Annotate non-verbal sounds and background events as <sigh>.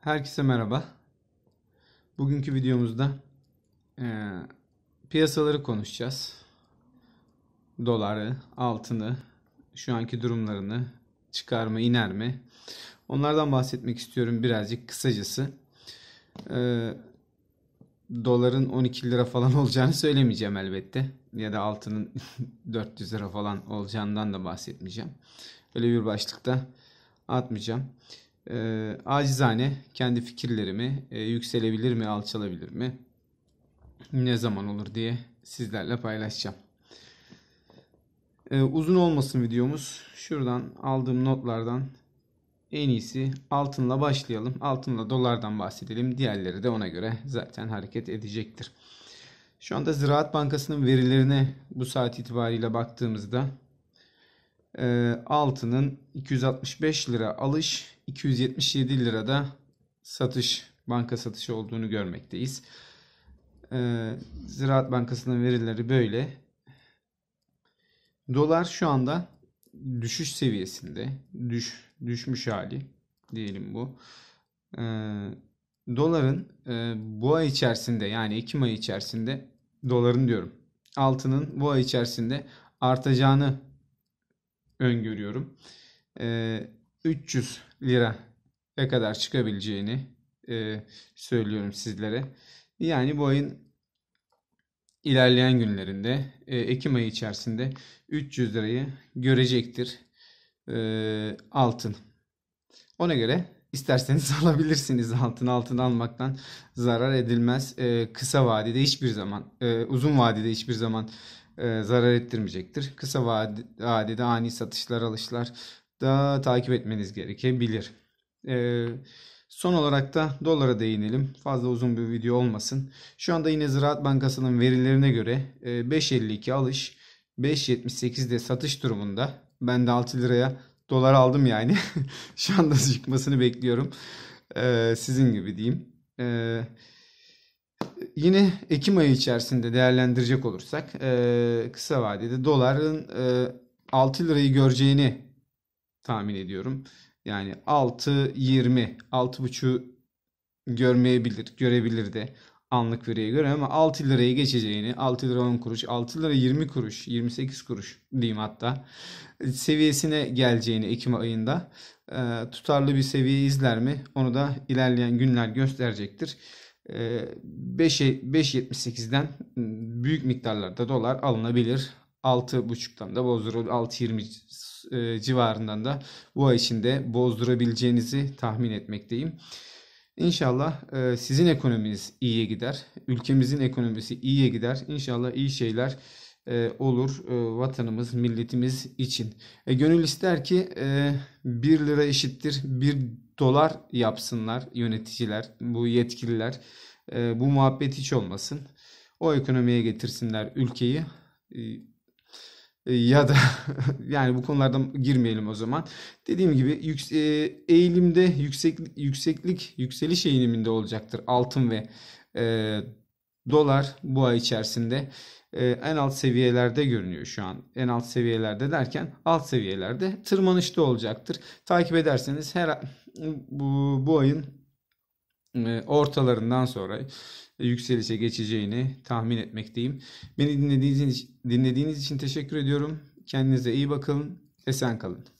Herkese merhaba. Bugünkü videomuzda e, piyasaları konuşacağız. Doları, altını, şu anki durumlarını çıkar mı, iner mi? Onlardan bahsetmek istiyorum birazcık kısacası. E, doların 12 lira falan <laughs> olacağını söylemeyeceğim elbette. Ya da altının 400 <laughs> lira falan olacağından da bahsetmeyeceğim. Öyle bir başlıkta atmayacağım e, acizane kendi fikirlerimi e, yükselebilir mi, alçalabilir mi? Ne zaman olur diye sizlerle paylaşacağım. E, uzun olmasın videomuz. Şuradan aldığım notlardan en iyisi altınla başlayalım. Altınla dolardan bahsedelim. Diğerleri de ona göre zaten hareket edecektir. Şu anda Ziraat Bankası'nın verilerine bu saat itibariyle baktığımızda ee, altının 265 lira alış, 277 lira da satış, banka satışı olduğunu görmekteyiz. Ee, Ziraat Bankası'nın verileri böyle. Dolar şu anda düşüş seviyesinde. Düş, düşmüş hali diyelim bu. Ee, doların e, bu ay içerisinde yani Ekim ayı içerisinde doların diyorum. Altının bu ay içerisinde artacağını öngörüyorum. 300 ee, lira ne kadar çıkabileceğini e, söylüyorum sizlere. Yani bu ayın ilerleyen günlerinde e, Ekim ayı içerisinde 300 lirayı görecektir e, altın. Ona göre isterseniz <laughs> alabilirsiniz altın. Altın almaktan zarar edilmez. Kısa vadede hiçbir zaman, uzun vadede hiçbir zaman e, zarar ettirmeyecektir. Kısa vadede ani satışlar alışlar da takip etmeniz gerekebilir. E, son olarak da dolara değinelim. Fazla uzun bir video olmasın. Şu anda yine Ziraat Bankası'nın verilerine göre 5.52 e, alış 5.78'de satış durumunda. Ben de 6 liraya dolar aldım yani. <laughs> Şu anda çıkmasını bekliyorum. Ee, sizin gibi diyeyim. Ee, Yine Ekim ayı içerisinde değerlendirecek olursak e, kısa vadede doların 6 e, lirayı göreceğini tahmin ediyorum. Yani 6.20, 6.5'u görmeyebilir, görebilir de anlık veriye göre ama 6 lirayı geçeceğini, 6 lira 10 kuruş, 6 lira 20 kuruş, 28 kuruş diyeyim hatta e, seviyesine geleceğini Ekim ayında tutarlı bir seviye izler mi? Onu da ilerleyen günler gösterecektir. 5.78'den büyük miktarlarda dolar alınabilir. 6.5'tan da bozdurabilir. 6.20 civarından da bu ay içinde bozdurabileceğinizi tahmin etmekteyim. İnşallah sizin ekonominiz iyiye gider. Ülkemizin ekonomisi iyiye gider. İnşallah iyi şeyler olur vatanımız, milletimiz için. E, gönül ister ki 1 lira eşittir 1 dolar yapsınlar yöneticiler, bu yetkililer. E, bu muhabbet hiç olmasın. O ekonomiye getirsinler ülkeyi. Ee, e, ya da <laughs> yani bu konularda girmeyelim o zaman. Dediğim gibi yük, e, eğilimde yüksek yükseklik yükseliş eğiliminde olacaktır altın ve e, dolar bu ay içerisinde e, en alt seviyelerde görünüyor şu an. En alt seviyelerde derken alt seviyelerde tırmanışta olacaktır. Takip ederseniz her e, bu, bu ayın e, ortalarından sonra e, yükselişe geçeceğini tahmin etmekteyim. Beni dinlediğiniz, dinlediğiniz için teşekkür ediyorum. Kendinize iyi bakın. Esen kalın.